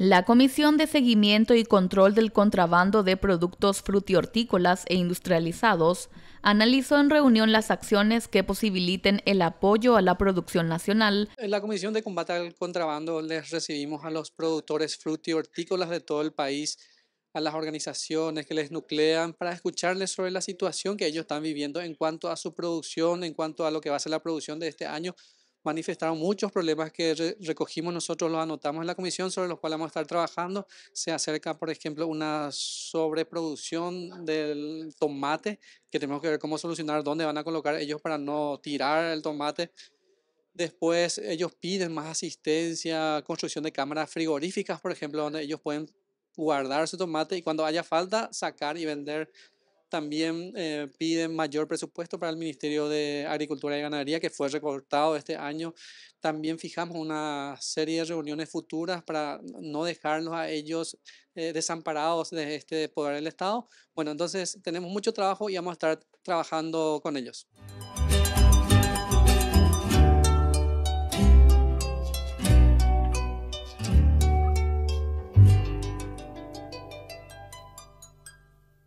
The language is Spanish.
La Comisión de Seguimiento y Control del Contrabando de Productos Frutihortícolas e Industrializados analizó en reunión las acciones que posibiliten el apoyo a la producción nacional. En la Comisión de Combate al Contrabando les recibimos a los productores frutihortícolas de todo el país, a las organizaciones que les nuclean, para escucharles sobre la situación que ellos están viviendo en cuanto a su producción, en cuanto a lo que va a ser la producción de este año manifestaron muchos problemas que recogimos nosotros, los anotamos en la comisión, sobre los cuales vamos a estar trabajando. Se acerca, por ejemplo, una sobreproducción del tomate, que tenemos que ver cómo solucionar, dónde van a colocar ellos para no tirar el tomate. Después ellos piden más asistencia, construcción de cámaras frigoríficas, por ejemplo, donde ellos pueden guardar su tomate y cuando haya falta sacar y vender también eh, piden mayor presupuesto para el Ministerio de Agricultura y Ganadería, que fue recortado este año. También fijamos una serie de reuniones futuras para no dejarnos a ellos eh, desamparados de este poder del Estado. Bueno, entonces tenemos mucho trabajo y vamos a estar trabajando con ellos.